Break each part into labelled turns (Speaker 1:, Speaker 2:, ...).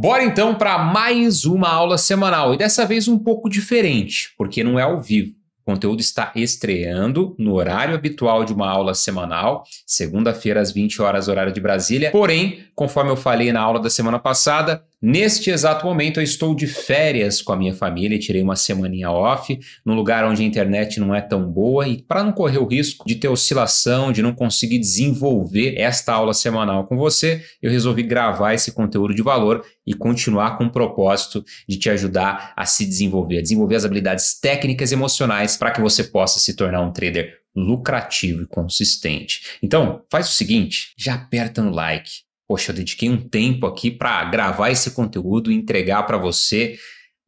Speaker 1: Bora então para mais uma aula semanal e dessa vez um pouco diferente, porque não é ao vivo. O conteúdo está estreando no horário habitual de uma aula semanal, segunda-feira às 20 horas horário de Brasília. Porém, conforme eu falei na aula da semana passada, Neste exato momento, eu estou de férias com a minha família, tirei uma semaninha off, num lugar onde a internet não é tão boa e para não correr o risco de ter oscilação, de não conseguir desenvolver esta aula semanal com você, eu resolvi gravar esse conteúdo de valor e continuar com o propósito de te ajudar a se desenvolver, a desenvolver as habilidades técnicas e emocionais para que você possa se tornar um trader lucrativo e consistente. Então, faz o seguinte, já aperta no like poxa, eu dediquei um tempo aqui para gravar esse conteúdo e entregar para você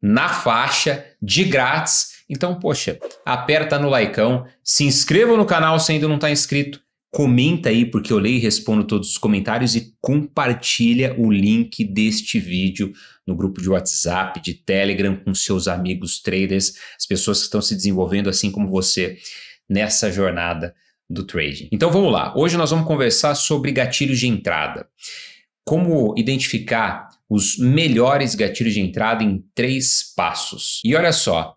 Speaker 1: na faixa, de grátis. Então, poxa, aperta no likeão, se inscreva no canal se ainda não está inscrito, comenta aí porque eu leio e respondo todos os comentários e compartilha o link deste vídeo no grupo de WhatsApp, de Telegram com seus amigos traders, as pessoas que estão se desenvolvendo assim como você nessa jornada do trading. Então vamos lá. Hoje nós vamos conversar sobre gatilhos de entrada. Como identificar os melhores gatilhos de entrada em três passos. E olha só,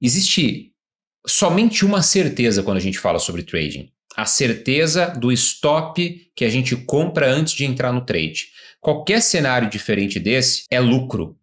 Speaker 1: existe somente uma certeza quando a gente fala sobre trading. A certeza do stop que a gente compra antes de entrar no trade. Qualquer cenário diferente desse é lucro.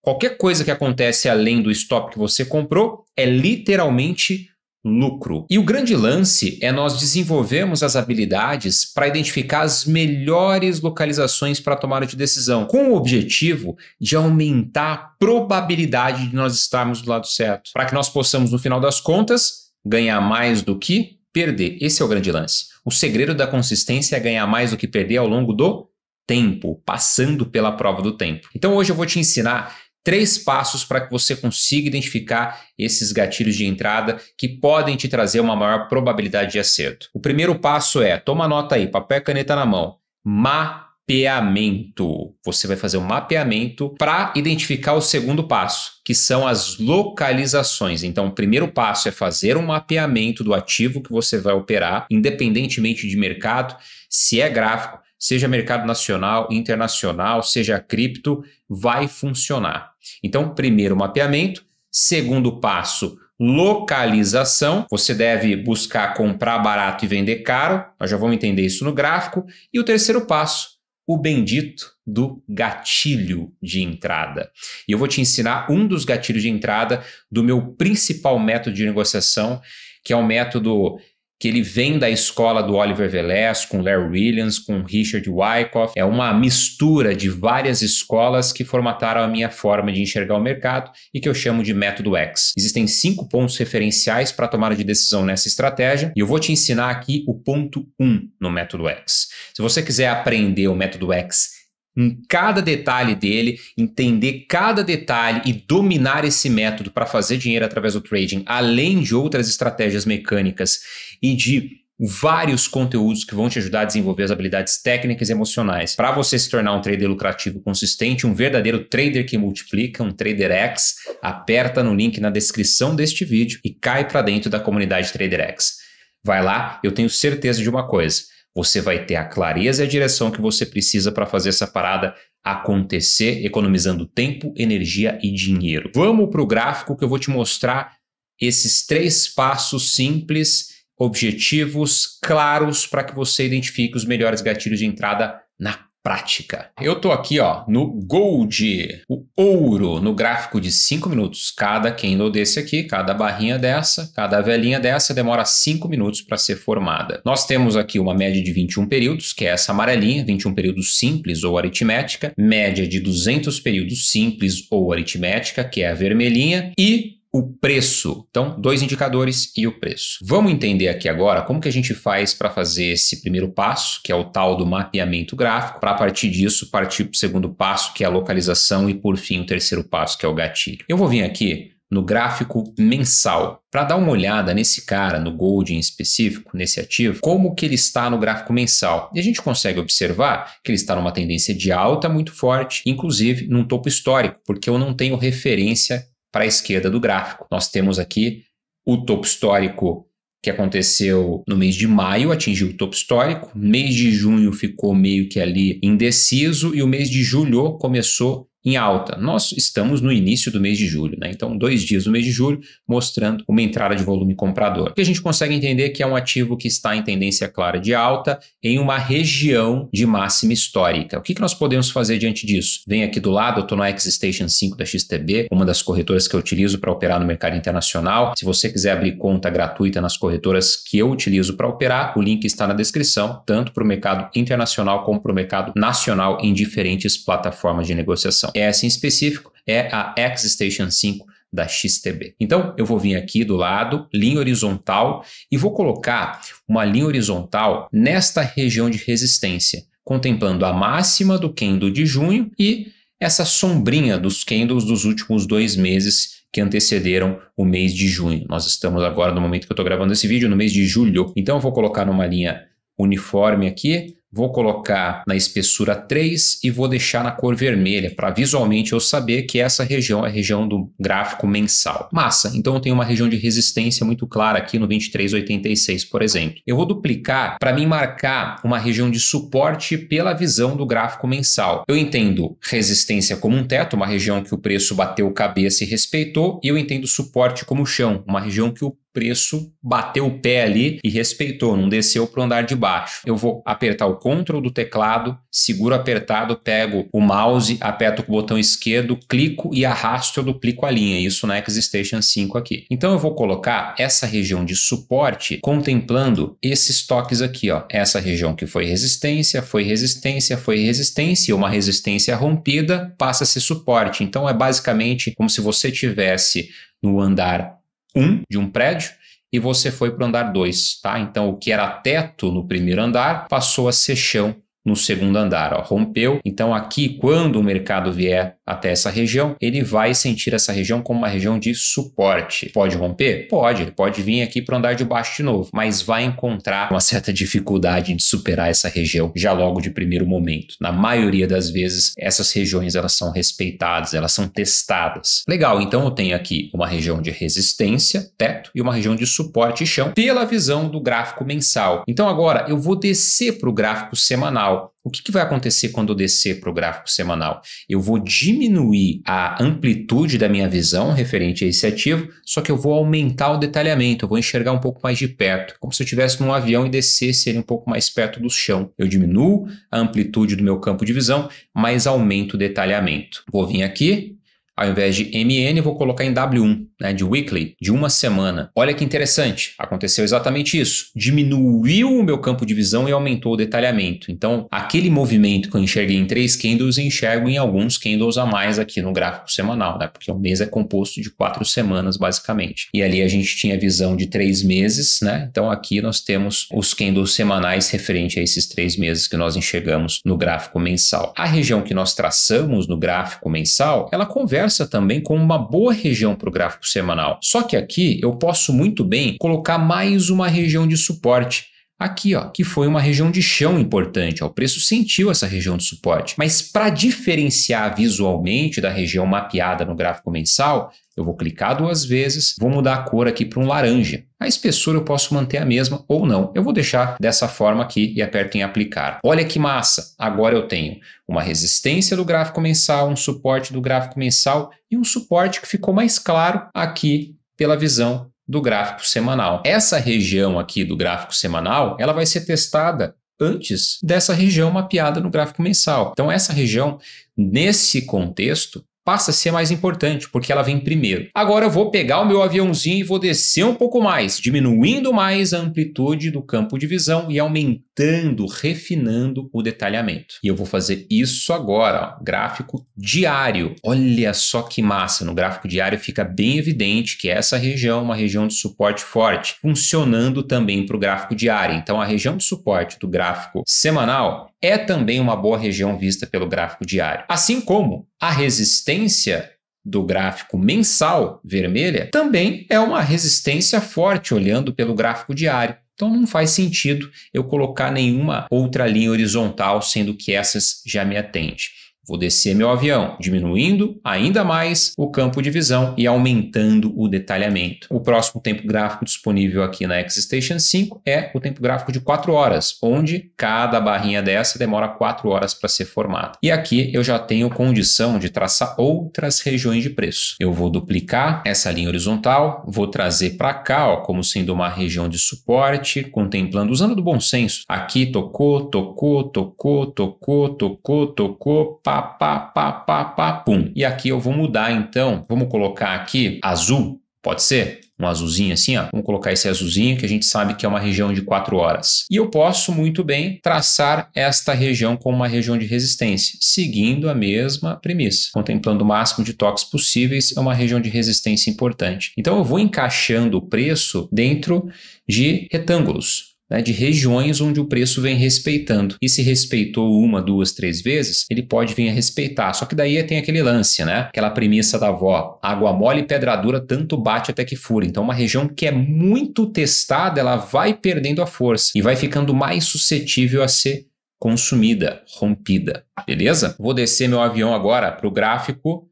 Speaker 1: Qualquer coisa que acontece além do stop que você comprou é literalmente lucro. E o grande lance é nós desenvolvermos as habilidades para identificar as melhores localizações para tomada de decisão, com o objetivo de aumentar a probabilidade de nós estarmos do lado certo, para que nós possamos, no final das contas, ganhar mais do que perder. Esse é o grande lance. O segredo da consistência é ganhar mais do que perder ao longo do tempo, passando pela prova do tempo. Então hoje eu vou te ensinar três passos para que você consiga identificar esses gatilhos de entrada que podem te trazer uma maior probabilidade de acerto. O primeiro passo é, toma nota aí, papel e caneta na mão, mapeamento. Você vai fazer um mapeamento para identificar o segundo passo, que são as localizações. Então, o primeiro passo é fazer um mapeamento do ativo que você vai operar, independentemente de mercado, se é gráfico, seja mercado nacional, internacional, seja cripto, vai funcionar. Então, primeiro mapeamento, segundo passo, localização. Você deve buscar comprar barato e vender caro. Nós já vamos entender isso no gráfico. E o terceiro passo, o bendito do gatilho de entrada. E eu vou te ensinar um dos gatilhos de entrada do meu principal método de negociação, que é o método que ele vem da escola do Oliver Velez, com Larry Williams, com Richard Wyckoff. É uma mistura de várias escolas que formataram a minha forma de enxergar o mercado e que eu chamo de método X. Existem cinco pontos referenciais para a de decisão nessa estratégia e eu vou te ensinar aqui o ponto 1 um no método X. Se você quiser aprender o método X em cada detalhe dele, entender cada detalhe e dominar esse método para fazer dinheiro através do trading, além de outras estratégias mecânicas e de vários conteúdos que vão te ajudar a desenvolver as habilidades técnicas e emocionais. Para você se tornar um trader lucrativo consistente, um verdadeiro trader que multiplica, um trader X, aperta no link na descrição deste vídeo e cai para dentro da comunidade Trader X. Vai lá, eu tenho certeza de uma coisa você vai ter a clareza e a direção que você precisa para fazer essa parada acontecer, economizando tempo, energia e dinheiro. Vamos para o gráfico que eu vou te mostrar esses três passos simples, objetivos claros para que você identifique os melhores gatilhos de entrada na prática. Eu tô aqui, ó, no gold, o ouro, no gráfico de 5 minutos. Cada candle desse aqui, cada barrinha dessa, cada velinha dessa demora 5 minutos para ser formada. Nós temos aqui uma média de 21 períodos, que é essa amarelinha, 21 períodos simples ou aritmética, média de 200 períodos simples ou aritmética, que é a vermelhinha, e o preço. Então, dois indicadores e o preço. Vamos entender aqui agora como que a gente faz para fazer esse primeiro passo, que é o tal do mapeamento gráfico, para a partir disso partir para o segundo passo, que é a localização, e por fim o terceiro passo, que é o gatilho. Eu vou vir aqui no gráfico mensal para dar uma olhada nesse cara, no Gold em específico, nesse ativo, como que ele está no gráfico mensal. E a gente consegue observar que ele está numa tendência de alta muito forte, inclusive num topo histórico, porque eu não tenho referência para a esquerda do gráfico. Nós temos aqui o topo histórico que aconteceu no mês de maio, atingiu o topo histórico, mês de junho ficou meio que ali indeciso e o mês de julho começou em alta. Nós estamos no início do mês de julho, né? então dois dias do mês de julho mostrando uma entrada de volume comprador. O que a gente consegue entender é que é um ativo que está em tendência clara de alta em uma região de máxima histórica. O que, que nós podemos fazer diante disso? Vem aqui do lado, eu estou na X-Station 5 da XTB, uma das corretoras que eu utilizo para operar no mercado internacional. Se você quiser abrir conta gratuita nas corretoras que eu utilizo para operar, o link está na descrição, tanto para o mercado internacional como para o mercado nacional em diferentes plataformas de negociação. É essa em específico é a X-Station 5 da XTB. Então, eu vou vir aqui do lado, linha horizontal, e vou colocar uma linha horizontal nesta região de resistência, contemplando a máxima do candle de junho e essa sombrinha dos candles dos últimos dois meses que antecederam o mês de junho. Nós estamos agora, no momento que eu estou gravando esse vídeo, no mês de julho. Então, eu vou colocar numa linha uniforme aqui, vou colocar na espessura 3 e vou deixar na cor vermelha, para visualmente eu saber que essa região é a região do gráfico mensal. Massa, então eu tenho uma região de resistência muito clara aqui no 2386, por exemplo. Eu vou duplicar para me marcar uma região de suporte pela visão do gráfico mensal. Eu entendo resistência como um teto, uma região que o preço bateu cabeça e respeitou, e eu entendo suporte como chão, uma região que o preço bateu o pé ali e respeitou, não desceu para o andar de baixo. Eu vou apertar o Ctrl do teclado, seguro apertado, pego o mouse, aperto com o botão esquerdo, clico e arrasto, eu duplico a linha. Isso na Xstation 5 aqui. Então eu vou colocar essa região de suporte contemplando esses toques aqui, ó. Essa região que foi resistência, foi resistência, foi resistência, uma resistência rompida passa a ser suporte. Então é basicamente como se você tivesse no andar 1 de um prédio e você foi para o andar 2, tá? Então o que era teto no primeiro andar passou a ser chão no segundo andar, ó, rompeu. Então aqui, quando o mercado vier até essa região, ele vai sentir essa região como uma região de suporte. Pode romper? Pode, pode vir aqui para o andar de baixo de novo, mas vai encontrar uma certa dificuldade de superar essa região já logo de primeiro momento. Na maioria das vezes, essas regiões elas são respeitadas, elas são testadas. Legal, então eu tenho aqui uma região de resistência, teto, e uma região de suporte e chão pela visão do gráfico mensal. Então agora eu vou descer para o gráfico semanal. O que, que vai acontecer quando eu descer para o gráfico semanal? Eu vou diminuir a amplitude da minha visão referente a esse ativo, só que eu vou aumentar o detalhamento, eu vou enxergar um pouco mais de perto, como se eu estivesse num avião e descesse ele um pouco mais perto do chão. Eu diminuo a amplitude do meu campo de visão, mas aumento o detalhamento. Vou vir aqui, ao invés de MN, vou colocar em W1, né, de weekly, de uma semana. Olha que interessante, aconteceu exatamente isso. Diminuiu o meu campo de visão e aumentou o detalhamento. Então, aquele movimento que eu enxerguei em três candles, eu enxergo em alguns candles a mais aqui no gráfico semanal, né, porque o mês é composto de quatro semanas, basicamente. E ali a gente tinha visão de três meses, né? Então, aqui nós temos os candles semanais referente a esses três meses que nós enxergamos no gráfico mensal. A região que nós traçamos no gráfico mensal, ela conversa conversa também com uma boa região para o gráfico semanal. Só que aqui eu posso muito bem colocar mais uma região de suporte. Aqui, ó, que foi uma região de chão importante, ó, o preço sentiu essa região de suporte. Mas para diferenciar visualmente da região mapeada no gráfico mensal, eu vou clicar duas vezes, vou mudar a cor aqui para um laranja. A espessura eu posso manter a mesma ou não. Eu vou deixar dessa forma aqui e aperto em aplicar. Olha que massa! Agora eu tenho uma resistência do gráfico mensal, um suporte do gráfico mensal e um suporte que ficou mais claro aqui pela visão do gráfico semanal. Essa região aqui do gráfico semanal, ela vai ser testada antes dessa região mapeada no gráfico mensal. Então essa região, nesse contexto, passa a ser mais importante, porque ela vem primeiro. Agora eu vou pegar o meu aviãozinho e vou descer um pouco mais, diminuindo mais a amplitude do campo de visão e aumentando ajustando, refinando o detalhamento. E eu vou fazer isso agora, ó, gráfico diário. Olha só que massa, no gráfico diário fica bem evidente que essa região é uma região de suporte forte, funcionando também para o gráfico diário. Então a região de suporte do gráfico semanal é também uma boa região vista pelo gráfico diário. Assim como a resistência do gráfico mensal vermelha também é uma resistência forte olhando pelo gráfico diário. Então não faz sentido eu colocar nenhuma outra linha horizontal, sendo que essas já me atende. Vou descer meu avião, diminuindo ainda mais o campo de visão e aumentando o detalhamento. O próximo tempo gráfico disponível aqui na X-Station 5 é o tempo gráfico de 4 horas, onde cada barrinha dessa demora 4 horas para ser formada. E aqui eu já tenho condição de traçar outras regiões de preço. Eu vou duplicar essa linha horizontal, vou trazer para cá ó, como sendo uma região de suporte, contemplando, usando do bom senso. Aqui tocou, tocou, tocou, tocou, tocou, tocou, pá, pá, pá, pá, pá, pum. E aqui eu vou mudar então, vamos colocar aqui azul, pode ser? um azulzinho assim, ó. Vamos colocar esse azulzinho que a gente sabe que é uma região de 4 horas. E eu posso muito bem traçar esta região como uma região de resistência, seguindo a mesma premissa, contemplando o máximo de toques possíveis, é uma região de resistência importante. Então eu vou encaixando o preço dentro de retângulos né, de regiões onde o preço vem respeitando. E se respeitou uma, duas, três vezes, ele pode vir a respeitar. Só que daí tem aquele lance, né? Aquela premissa da avó: água mole e pedra dura tanto bate até que fura. Então, uma região que é muito testada, ela vai perdendo a força e vai ficando mais suscetível a ser consumida, rompida. Beleza? Vou descer meu avião agora para o gráfico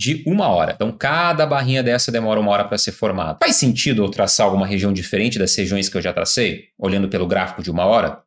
Speaker 1: de uma hora. Então, cada barrinha dessa demora uma hora para ser formada. Faz sentido eu traçar alguma região diferente das regiões que eu já tracei, olhando pelo gráfico de uma hora?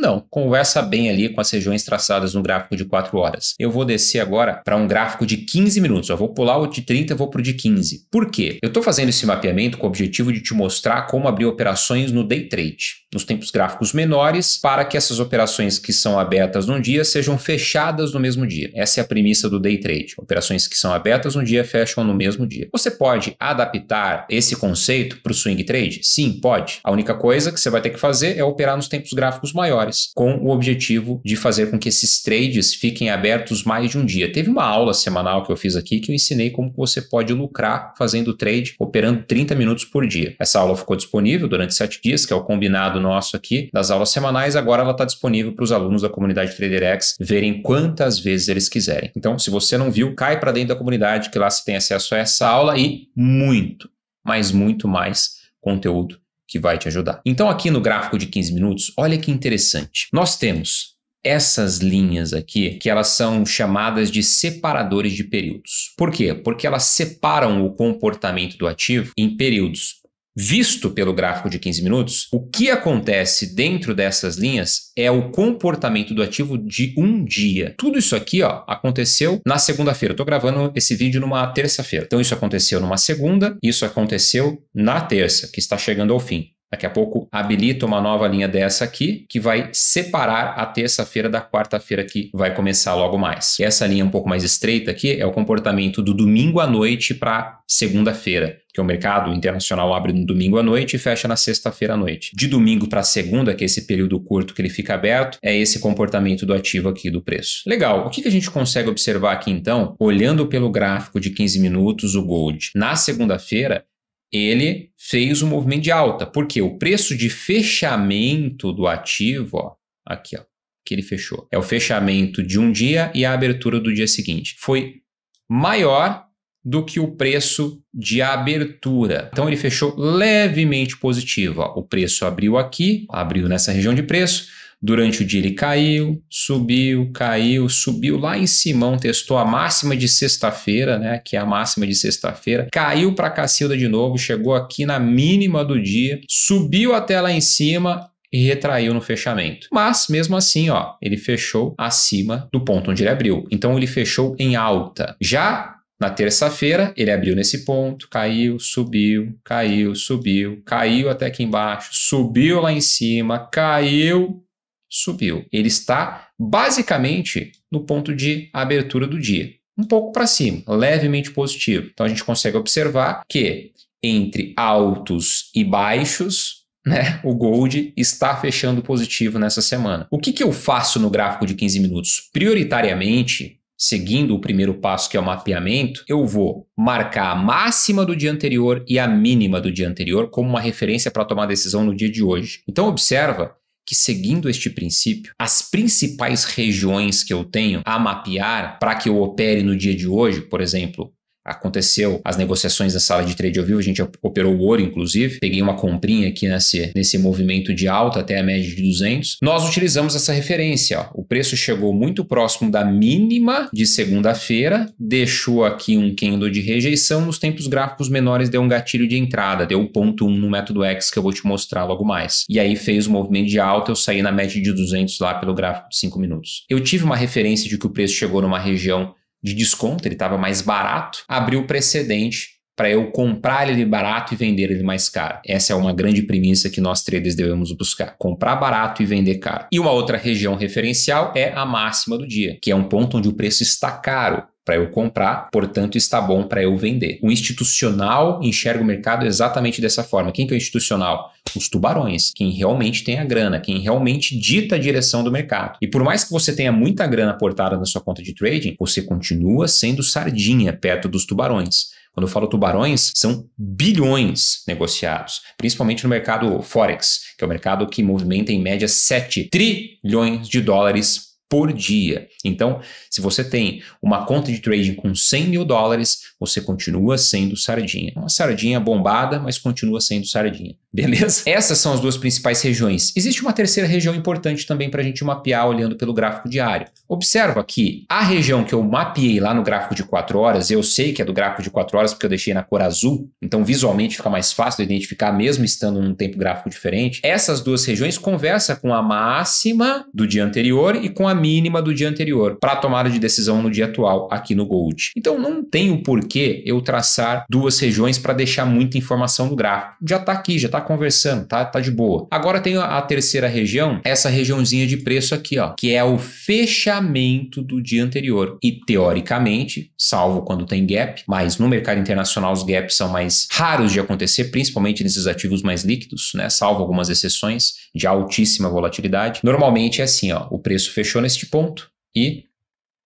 Speaker 1: Não, conversa bem ali com as regiões traçadas no gráfico de 4 horas. Eu vou descer agora para um gráfico de 15 minutos. Eu vou pular o de 30 e vou para o de 15. Por quê? Eu estou fazendo esse mapeamento com o objetivo de te mostrar como abrir operações no day trade, nos tempos gráficos menores, para que essas operações que são abertas num dia sejam fechadas no mesmo dia. Essa é a premissa do day trade. Operações que são abertas num dia fecham no mesmo dia. Você pode adaptar esse conceito para o swing trade? Sim, pode. A única coisa que você vai ter que fazer é operar nos tempos gráficos maiores maiores, com o objetivo de fazer com que esses trades fiquem abertos mais de um dia. Teve uma aula semanal que eu fiz aqui que eu ensinei como você pode lucrar fazendo trade operando 30 minutos por dia. Essa aula ficou disponível durante sete dias, que é o combinado nosso aqui das aulas semanais. Agora ela está disponível para os alunos da comunidade TraderX verem quantas vezes eles quiserem. Então, se você não viu, cai para dentro da comunidade que lá você tem acesso a essa aula e muito, mas muito mais conteúdo que vai te ajudar. Então, aqui no gráfico de 15 minutos, olha que interessante. Nós temos essas linhas aqui, que elas são chamadas de separadores de períodos. Por quê? Porque elas separam o comportamento do ativo em períodos visto pelo gráfico de 15 minutos, o que acontece dentro dessas linhas é o comportamento do ativo de um dia. Tudo isso aqui ó, aconteceu na segunda-feira. Estou gravando esse vídeo numa terça-feira. Então, isso aconteceu numa segunda, isso aconteceu na terça, que está chegando ao fim. Daqui a pouco habilita uma nova linha dessa aqui, que vai separar a terça-feira da quarta-feira que vai começar logo mais. E essa linha um pouco mais estreita aqui é o comportamento do domingo à noite para segunda-feira, que o mercado internacional abre no domingo à noite e fecha na sexta-feira à noite. De domingo para segunda, que é esse período curto que ele fica aberto, é esse comportamento do ativo aqui do preço. Legal, o que, que a gente consegue observar aqui então, olhando pelo gráfico de 15 minutos, o Gold? Na segunda-feira, ele fez um movimento de alta, porque o preço de fechamento do ativo, ó, aqui, ó, que ele fechou, é o fechamento de um dia e a abertura do dia seguinte, foi maior do que o preço de abertura. Então ele fechou levemente positivo. Ó. O preço abriu aqui, abriu nessa região de preço, Durante o dia ele caiu, subiu, caiu, subiu lá em Simão, testou a máxima de sexta-feira, né? Que é a máxima de sexta-feira. Caiu para Cacilda de novo, chegou aqui na mínima do dia, subiu até lá em cima e retraiu no fechamento. Mas mesmo assim, ó, ele fechou acima do ponto onde ele abriu. Então ele fechou em alta. Já na terça-feira, ele abriu nesse ponto, caiu, subiu, caiu, subiu, caiu até aqui embaixo, subiu lá em cima, caiu subiu. Ele está basicamente no ponto de abertura do dia, um pouco para cima, levemente positivo. Então a gente consegue observar que entre altos e baixos, né, o gold está fechando positivo nessa semana. O que, que eu faço no gráfico de 15 minutos? Prioritariamente, seguindo o primeiro passo que é o mapeamento, eu vou marcar a máxima do dia anterior e a mínima do dia anterior como uma referência para tomar decisão no dia de hoje. Então observa que, seguindo este princípio, as principais regiões que eu tenho a mapear para que eu opere no dia de hoje, por exemplo, aconteceu as negociações na sala de trade ao vivo, a gente operou o ouro, inclusive, peguei uma comprinha aqui nesse, nesse movimento de alta até a média de 200, nós utilizamos essa referência. Ó. O preço chegou muito próximo da mínima de segunda-feira, deixou aqui um candle de rejeição, nos tempos gráficos menores deu um gatilho de entrada, deu 1.1 no método X que eu vou te mostrar logo mais. E aí fez o um movimento de alta, eu saí na média de 200 lá pelo gráfico de 5 minutos. Eu tive uma referência de que o preço chegou numa região de desconto, ele estava mais barato, abriu precedente para eu comprar ele barato e vender ele mais caro. Essa é uma grande premissa que nós traders devemos buscar: comprar barato e vender caro. E uma outra região referencial é a máxima do dia, que é um ponto onde o preço está caro para eu comprar, portanto está bom para eu vender. O institucional enxerga o mercado exatamente dessa forma. Quem que é o institucional? Os tubarões, quem realmente tem a grana, quem realmente dita a direção do mercado. E por mais que você tenha muita grana aportada na sua conta de trading, você continua sendo sardinha perto dos tubarões. Quando eu falo tubarões, são bilhões negociados, principalmente no mercado Forex, que é o mercado que movimenta em média 7 trilhões de dólares por dia. Então, se você tem uma conta de trading com 100 mil dólares, você continua sendo sardinha. Uma sardinha bombada, mas continua sendo sardinha. Beleza? Essas são as duas principais regiões. Existe uma terceira região importante também para a gente mapear olhando pelo gráfico diário. Observa que a região que eu mapeei lá no gráfico de 4 horas, eu sei que é do gráfico de 4 horas porque eu deixei na cor azul, então visualmente fica mais fácil de identificar mesmo estando num tempo gráfico diferente. Essas duas regiões conversam com a máxima do dia anterior e com a mínima do dia anterior para a tomada de decisão no dia atual aqui no Gold. Então não tem o porquê eu traçar duas regiões para deixar muita informação no gráfico. Já está aqui, já está conversando, tá, tá de boa. Agora tem a terceira região, essa regiãozinha de preço aqui, ó, que é o fechamento do dia anterior. E teoricamente, salvo quando tem gap, mas no mercado internacional os gaps são mais raros de acontecer, principalmente nesses ativos mais líquidos, né? Salvo algumas exceções de altíssima volatilidade. Normalmente é assim, ó, o preço fechou este ponto e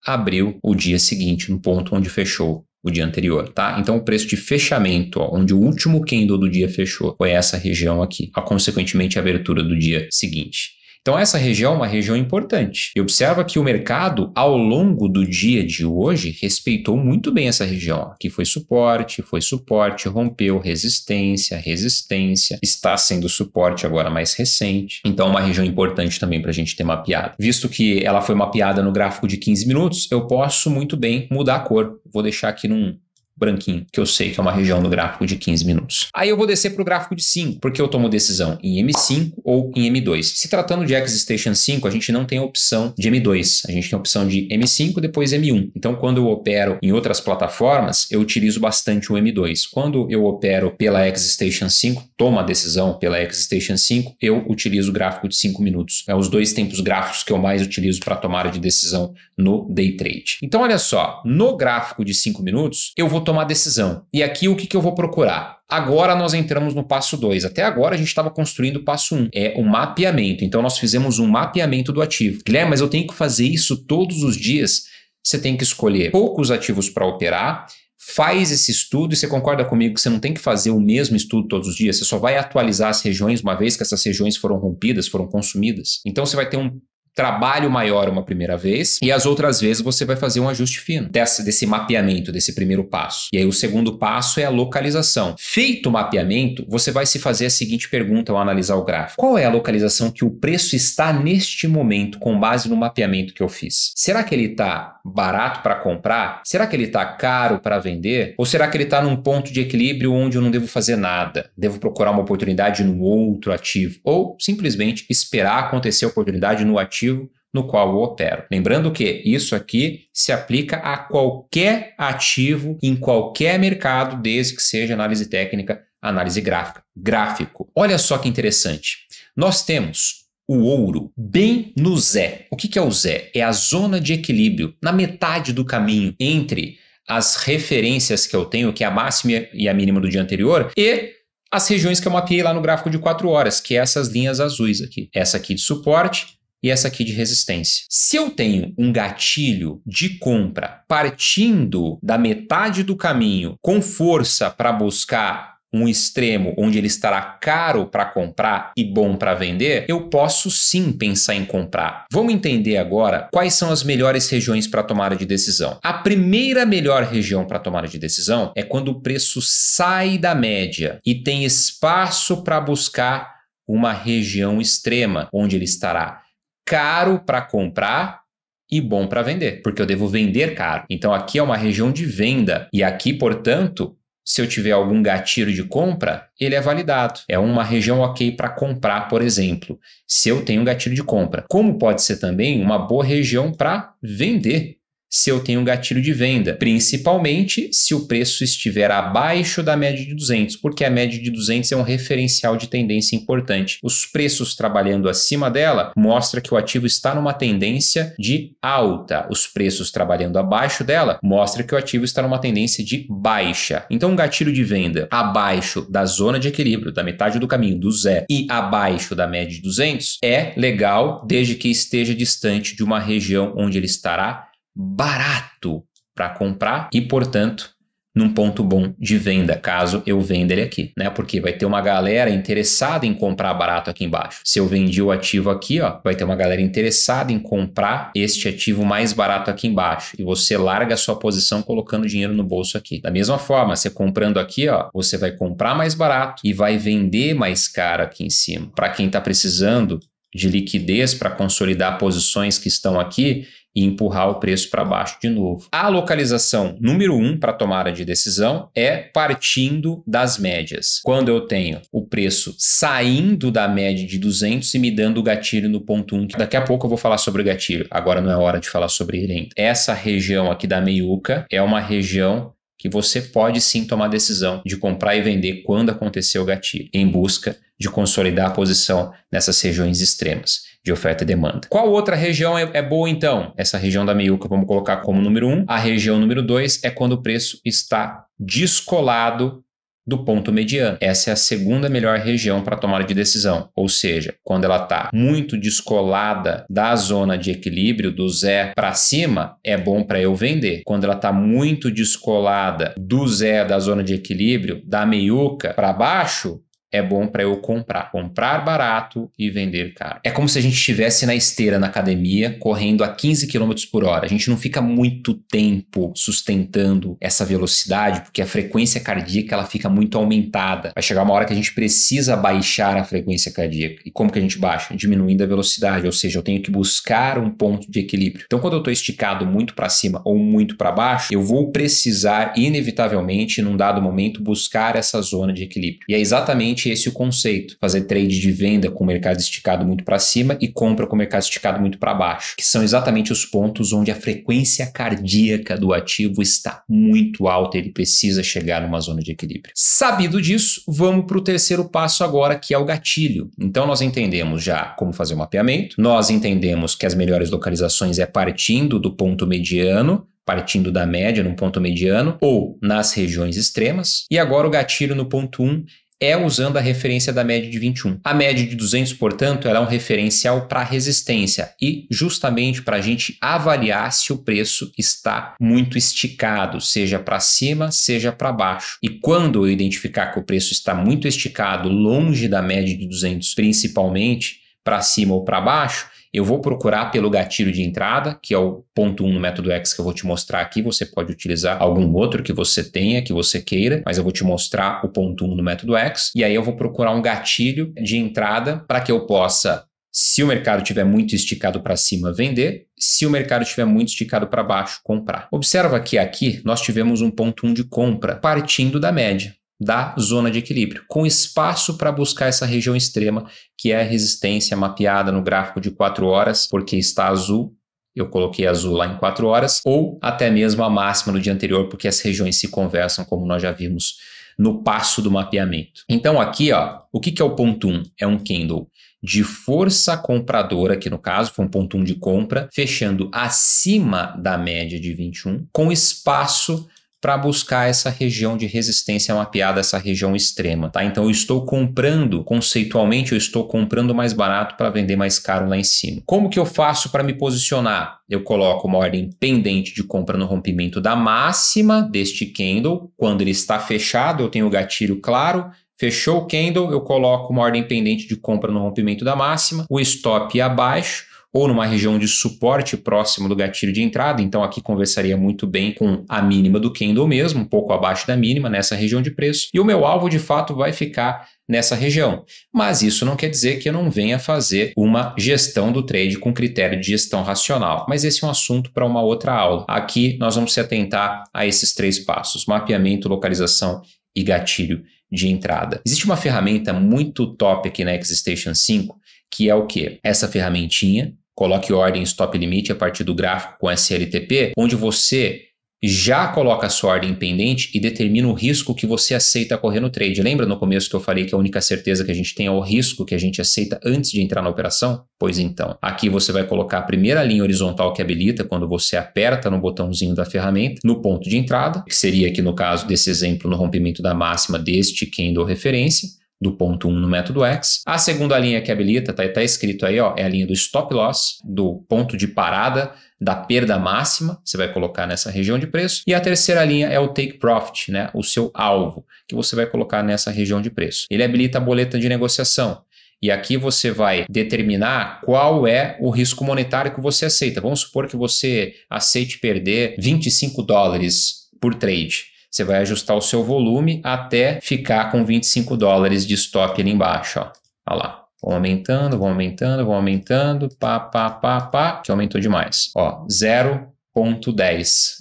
Speaker 1: abriu o dia seguinte no ponto onde fechou o dia anterior, tá? Então o preço de fechamento, ó, onde o último candle do dia fechou, foi essa região aqui. A, consequentemente, a abertura do dia seguinte. Então, essa região é uma região importante. E observa que o mercado, ao longo do dia de hoje, respeitou muito bem essa região. Aqui foi suporte, foi suporte, rompeu resistência, resistência, está sendo suporte agora mais recente. Então, é uma região importante também para a gente ter mapeado. Visto que ela foi mapeada no gráfico de 15 minutos, eu posso muito bem mudar a cor. Vou deixar aqui num branquinho, que eu sei que é uma região do gráfico de 15 minutos. Aí eu vou descer para o gráfico de 5, porque eu tomo decisão em M5 ou em M2. Se tratando de X-Station 5, a gente não tem opção de M2, a gente tem opção de M5 depois M1. Então, quando eu opero em outras plataformas, eu utilizo bastante o M2. Quando eu opero pela X-Station 5, tomo a decisão pela X-Station 5, eu utilizo o gráfico de 5 minutos. É os dois tempos gráficos que eu mais utilizo para tomar de decisão no day trade. Então, olha só, no gráfico de 5 minutos, eu vou tomar tomar decisão. E aqui o que, que eu vou procurar? Agora nós entramos no passo 2. Até agora a gente estava construindo o passo 1, um, é o mapeamento. Então nós fizemos um mapeamento do ativo. Guilherme, mas eu tenho que fazer isso todos os dias? Você tem que escolher poucos ativos para operar, faz esse estudo e você concorda comigo que você não tem que fazer o mesmo estudo todos os dias, você só vai atualizar as regiões uma vez que essas regiões foram rompidas, foram consumidas. Então você vai ter um trabalho maior uma primeira vez e as outras vezes você vai fazer um ajuste fino dessa, desse mapeamento, desse primeiro passo. E aí o segundo passo é a localização. Feito o mapeamento, você vai se fazer a seguinte pergunta ao analisar o gráfico. Qual é a localização que o preço está neste momento com base no mapeamento que eu fiz? Será que ele está barato para comprar? Será que ele está caro para vender? Ou será que ele está num ponto de equilíbrio onde eu não devo fazer nada? Devo procurar uma oportunidade no outro ativo? Ou simplesmente esperar acontecer a oportunidade no ativo ativo no qual eu opero. Lembrando que isso aqui se aplica a qualquer ativo em qualquer mercado, desde que seja análise técnica, análise gráfica, gráfico. Olha só que interessante. Nós temos o ouro bem no Zé. O que, que é o Zé? É a zona de equilíbrio, na metade do caminho entre as referências que eu tenho, que é a máxima e a mínima do dia anterior, e as regiões que eu mapeei lá no gráfico de 4 horas, que é essas linhas azuis aqui. Essa aqui de suporte, e essa aqui de resistência. Se eu tenho um gatilho de compra partindo da metade do caminho com força para buscar um extremo onde ele estará caro para comprar e bom para vender, eu posso sim pensar em comprar. Vamos entender agora quais são as melhores regiões para tomada de decisão. A primeira melhor região para tomada de decisão é quando o preço sai da média e tem espaço para buscar uma região extrema onde ele estará caro para comprar e bom para vender, porque eu devo vender caro. Então aqui é uma região de venda e aqui, portanto, se eu tiver algum gatilho de compra, ele é validado. É uma região ok para comprar, por exemplo, se eu tenho um gatilho de compra. Como pode ser também uma boa região para vender, se eu tenho um gatilho de venda, principalmente se o preço estiver abaixo da média de 200, porque a média de 200 é um referencial de tendência importante. Os preços trabalhando acima dela mostra que o ativo está numa tendência de alta. Os preços trabalhando abaixo dela mostra que o ativo está numa tendência de baixa. Então, um gatilho de venda abaixo da zona de equilíbrio, da metade do caminho do Zé e abaixo da média de 200 é legal, desde que esteja distante de uma região onde ele estará barato para comprar e, portanto, num ponto bom de venda, caso eu venda ele aqui, né? Porque vai ter uma galera interessada em comprar barato aqui embaixo. Se eu vendi o ativo aqui, ó, vai ter uma galera interessada em comprar este ativo mais barato aqui embaixo. E você larga a sua posição colocando dinheiro no bolso aqui. Da mesma forma, você comprando aqui, ó, você vai comprar mais barato e vai vender mais caro aqui em cima. Para quem está precisando de liquidez para consolidar posições que estão aqui, e empurrar o preço para baixo de novo. A localização número um para tomada de decisão é partindo das médias. Quando eu tenho o preço saindo da média de 200 e me dando o gatilho no ponto 1. Daqui a pouco eu vou falar sobre o gatilho, agora não é hora de falar sobre ele ainda. Essa região aqui da meiuca é uma região que você pode sim tomar decisão de comprar e vender quando acontecer o gatilho, em busca de consolidar a posição nessas regiões extremas de oferta e demanda. Qual outra região é, é boa então? Essa região da meiuca vamos colocar como número Um. A região número dois é quando o preço está descolado do ponto mediano. Essa é a segunda melhor região para tomada de decisão, ou seja, quando ela está muito descolada da zona de equilíbrio do zé para cima, é bom para eu vender. Quando ela está muito descolada do zé da zona de equilíbrio da meiuca para baixo, é bom para eu comprar. Comprar barato e vender caro. É como se a gente estivesse na esteira na academia, correndo a 15 km por hora. A gente não fica muito tempo sustentando essa velocidade, porque a frequência cardíaca ela fica muito aumentada. Vai chegar uma hora que a gente precisa baixar a frequência cardíaca. E como que a gente baixa? Diminuindo a velocidade, ou seja, eu tenho que buscar um ponto de equilíbrio. Então, quando eu estou esticado muito para cima ou muito para baixo, eu vou precisar, inevitavelmente, num dado momento, buscar essa zona de equilíbrio. E é exatamente basicamente esse o conceito: fazer trade de venda com o mercado esticado muito para cima e compra com o mercado esticado muito para baixo, que são exatamente os pontos onde a frequência cardíaca do ativo está muito alta, ele precisa chegar numa zona de equilíbrio. Sabido disso, vamos para o terceiro passo agora, que é o gatilho. Então nós entendemos já como fazer o mapeamento, nós entendemos que as melhores localizações é partindo do ponto mediano, partindo da média, no ponto mediano, ou nas regiões extremas. E agora o gatilho no ponto 1, um, é usando a referência da média de 21. A média de 200, portanto, ela é um referencial para resistência e justamente para a gente avaliar se o preço está muito esticado, seja para cima, seja para baixo. E quando eu identificar que o preço está muito esticado, longe da média de 200, principalmente para cima ou para baixo, eu vou procurar pelo gatilho de entrada, que é o ponto 1 um no método X que eu vou te mostrar aqui. Você pode utilizar algum outro que você tenha, que você queira, mas eu vou te mostrar o ponto 1 um no método X. E aí eu vou procurar um gatilho de entrada para que eu possa se o mercado tiver muito esticado para cima, vender. Se o mercado tiver muito esticado para baixo, comprar. Observa que aqui nós tivemos um ponto 1 de compra partindo da média da zona de equilíbrio, com espaço para buscar essa região extrema, que é a resistência mapeada no gráfico de 4 horas, porque está azul. Eu coloquei azul lá em 4 horas, ou até mesmo a máxima no dia anterior, porque as regiões se conversam, como nós já vimos no passo do mapeamento. Então, aqui, ó, o que, que é o ponto 1? É um candle de força compradora, que no caso foi um ponto 1 de compra, fechando acima da média de 21, com espaço para buscar essa região de resistência é mapeada, essa região extrema, tá? Então eu estou comprando, conceitualmente eu estou comprando mais barato para vender mais caro lá em cima. Como que eu faço para me posicionar? Eu coloco uma ordem pendente de compra no rompimento da máxima deste candle, quando ele está fechado, eu tenho o gatilho claro, Fechou o candle, eu coloco uma ordem pendente de compra no rompimento da máxima, o stop abaixo ou numa região de suporte próximo do gatilho de entrada, então aqui conversaria muito bem com a mínima do candle mesmo, um pouco abaixo da mínima nessa região de preço, e o meu alvo de fato vai ficar nessa região. Mas isso não quer dizer que eu não venha fazer uma gestão do trade com critério de gestão racional. Mas esse é um assunto para uma outra aula. Aqui nós vamos se atentar a esses três passos: mapeamento, localização e gatilho de entrada. Existe uma ferramenta muito top aqui na XStation 5, que é o que? Essa ferramentinha coloque ordem stop limite a partir do gráfico com SLTP, onde você já coloca a sua ordem pendente e determina o risco que você aceita correr no trade. Lembra no começo que eu falei que a única certeza que a gente tem é o risco que a gente aceita antes de entrar na operação? Pois então, aqui você vai colocar a primeira linha horizontal que habilita quando você aperta no botãozinho da ferramenta, no ponto de entrada, que seria aqui no caso desse exemplo no rompimento da máxima deste candle referência do ponto 1 um no método X. A segunda linha que habilita, está tá escrito aí, ó, é a linha do stop loss, do ponto de parada da perda máxima, você vai colocar nessa região de preço. E a terceira linha é o take profit, né, o seu alvo, que você vai colocar nessa região de preço. Ele habilita a boleta de negociação. E aqui você vai determinar qual é o risco monetário que você aceita. Vamos supor que você aceite perder 25 dólares por trade. Você vai ajustar o seu volume até ficar com 25 dólares de estoque ali embaixo, ó. Olha lá. Vão aumentando, vão aumentando, vão aumentando, pá, pá, pá, pá, que aumentou demais. Ó, 0.10.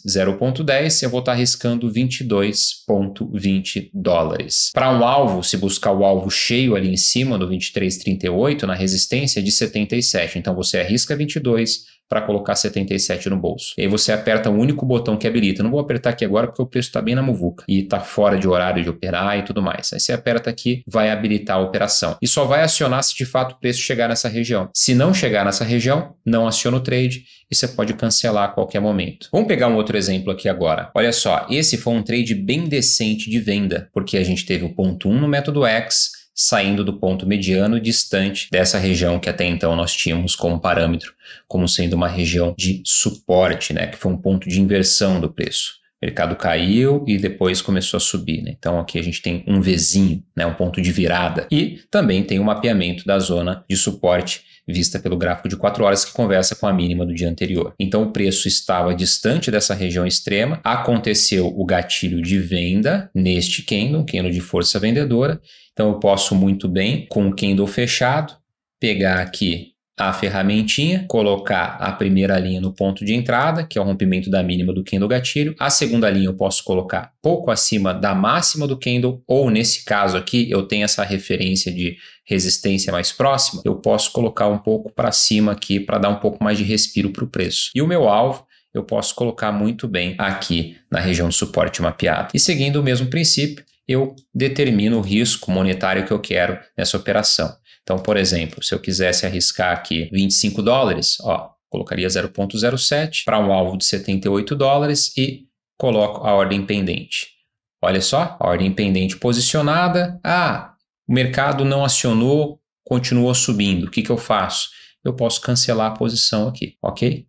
Speaker 1: 0.10, eu vou estar tá riscando 22.20 dólares. Para um alvo, se buscar o alvo cheio ali em cima, no 23,38, na resistência, é de 77. Então, você arrisca 22, para colocar 77 no bolso. E aí você aperta o único botão que habilita. não vou apertar aqui agora porque o preço está bem na muvuca e está fora de horário de operar e tudo mais. Aí você aperta aqui, vai habilitar a operação. E só vai acionar se de fato o preço chegar nessa região. Se não chegar nessa região, não aciona o trade e você pode cancelar a qualquer momento. Vamos pegar um outro exemplo aqui agora. Olha só, esse foi um trade bem decente de venda, porque a gente teve o ponto 1 no método X, saindo do ponto mediano distante dessa região que até então nós tínhamos como parâmetro, como sendo uma região de suporte, né, que foi um ponto de inversão do preço. O mercado caiu e depois começou a subir. Né? Então aqui a gente tem um vizinho, né? um ponto de virada. E também tem o um mapeamento da zona de suporte vista pelo gráfico de 4 horas que conversa com a mínima do dia anterior. Então o preço estava distante dessa região extrema, aconteceu o gatilho de venda neste candle, candle de força vendedora. Então eu posso muito bem com o candle fechado pegar aqui a ferramentinha, colocar a primeira linha no ponto de entrada, que é o rompimento da mínima do candle gatilho, a segunda linha eu posso colocar pouco acima da máxima do candle, ou nesse caso aqui eu tenho essa referência de resistência mais próxima, eu posso colocar um pouco para cima aqui para dar um pouco mais de respiro para o preço. E o meu alvo eu posso colocar muito bem aqui na região de suporte mapeado. E seguindo o mesmo princípio, eu determino o risco monetário que eu quero nessa operação. Então, por exemplo, se eu quisesse arriscar aqui 25 dólares, ó, colocaria 0,07 para um alvo de 78 dólares e coloco a ordem pendente. Olha só, a ordem pendente posicionada. Ah, o mercado não acionou, continuou subindo. O que, que eu faço? Eu posso cancelar a posição aqui, ok?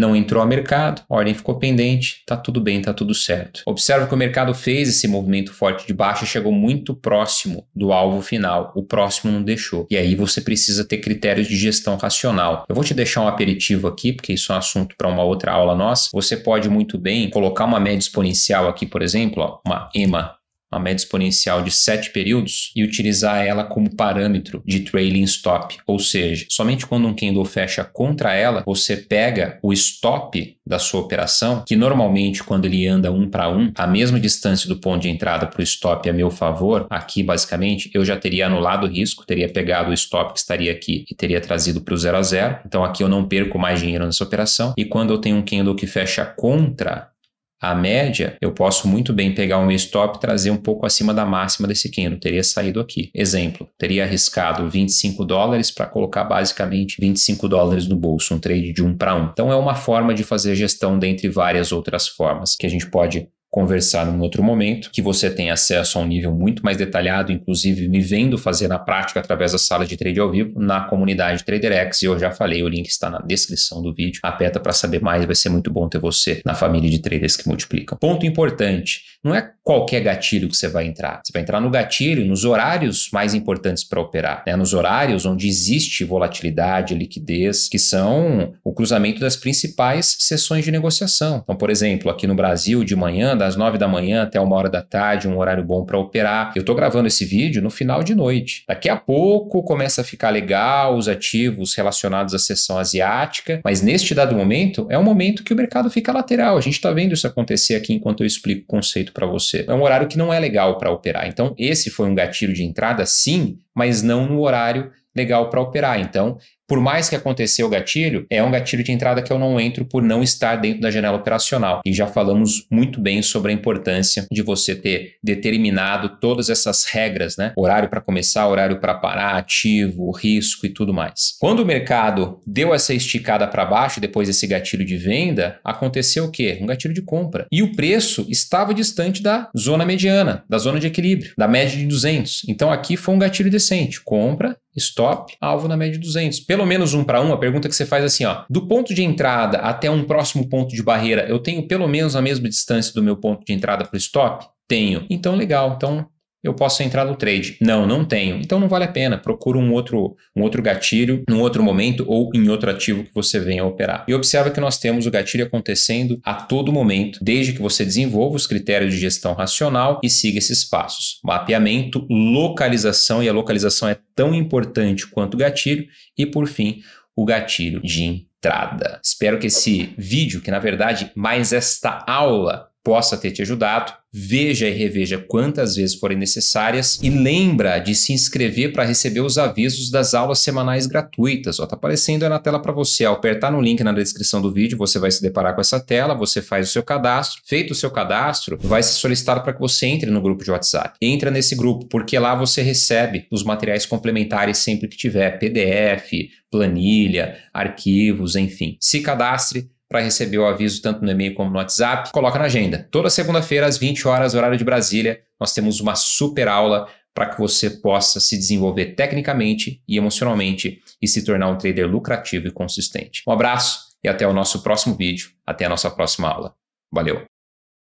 Speaker 1: não entrou a mercado, a ordem ficou pendente, tá tudo bem, tá tudo certo. Observa que o mercado fez esse movimento forte de baixa e chegou muito próximo do alvo final. O próximo não deixou. E aí você precisa ter critérios de gestão racional. Eu vou te deixar um aperitivo aqui, porque isso é um assunto para uma outra aula nossa. Você pode muito bem colocar uma média exponencial aqui, por exemplo, ó, uma EMA uma média exponencial de 7 períodos e utilizar ela como parâmetro de trailing stop, ou seja, somente quando um candle fecha contra ela, você pega o stop da sua operação, que normalmente quando ele anda um para um, a mesma distância do ponto de entrada para o stop a é meu favor, aqui basicamente eu já teria anulado o risco, teria pegado o stop que estaria aqui e teria trazido para o zero a zero. Então aqui eu não perco mais dinheiro nessa operação. E quando eu tenho um candle que fecha contra a média, eu posso muito bem pegar o meu stop e trazer um pouco acima da máxima desse candle. Teria saído aqui. Exemplo, teria arriscado 25 dólares para colocar basicamente 25 dólares no bolso, um trade de um para um. Então é uma forma de fazer gestão dentre várias outras formas que a gente pode conversar num outro momento, que você tem acesso a um nível muito mais detalhado, inclusive me vendo fazer na prática através da sala de trade ao vivo na comunidade TraderX. E eu já falei, o link está na descrição do vídeo. Aperta para saber mais, vai ser muito bom ter você na família de traders que multiplicam. Ponto importante não é qualquer gatilho que você vai entrar. Você vai entrar no gatilho, nos horários mais importantes para operar, né? nos horários onde existe volatilidade, liquidez, que são o cruzamento das principais sessões de negociação. Então, por exemplo, aqui no Brasil, de manhã, das nove da manhã até uma hora da tarde, um horário bom para operar. Eu estou gravando esse vídeo no final de noite. Daqui a pouco começa a ficar legal os ativos relacionados à sessão asiática, mas neste dado momento, é um momento que o mercado fica lateral. A gente está vendo isso acontecer aqui enquanto eu explico o conceito feito para você. É um horário que não é legal para operar. Então, esse foi um gatilho de entrada, sim, mas não no horário legal para operar. Então, por mais que aconteceu o gatilho, é um gatilho de entrada que eu não entro por não estar dentro da janela operacional. E já falamos muito bem sobre a importância de você ter determinado todas essas regras, né? Horário para começar, horário para parar, ativo, risco e tudo mais. Quando o mercado deu essa esticada para baixo depois desse gatilho de venda, aconteceu o quê? Um gatilho de compra. E o preço estava distante da zona mediana, da zona de equilíbrio, da média de 200. Então aqui foi um gatilho decente. Compra, stop, alvo na média de 200. Pelo pelo menos um para um, a pergunta que você faz é assim, ó, do ponto de entrada até um próximo ponto de barreira, eu tenho pelo menos a mesma distância do meu ponto de entrada para o stop? Tenho. Então, legal. Então, eu posso entrar no trade. Não, não tenho. Então não vale a pena. Procura um outro, um outro gatilho num outro momento ou em outro ativo que você venha operar. E observa que nós temos o gatilho acontecendo a todo momento, desde que você desenvolva os critérios de gestão racional e siga esses passos. Mapeamento, localização, e a localização é tão importante quanto o gatilho, e por fim, o gatilho de entrada. Espero que esse vídeo, que na verdade mais esta aula possa ter te ajudado veja e reveja quantas vezes forem necessárias e lembra de se inscrever para receber os avisos das aulas semanais gratuitas. Ó, tá aparecendo aí na tela para você. Ao apertar no link na descrição do vídeo, você vai se deparar com essa tela, você faz o seu cadastro. Feito o seu cadastro, vai se solicitar para que você entre no grupo de WhatsApp. Entra nesse grupo, porque lá você recebe os materiais complementares sempre que tiver, PDF, planilha, arquivos, enfim. Se cadastre para receber o aviso tanto no e-mail como no WhatsApp, coloca na agenda. Toda segunda-feira, às 20 horas, horário de Brasília, nós temos uma super aula para que você possa se desenvolver tecnicamente e emocionalmente e se tornar um trader lucrativo e consistente. Um abraço e até o nosso próximo vídeo, até a nossa próxima aula. Valeu!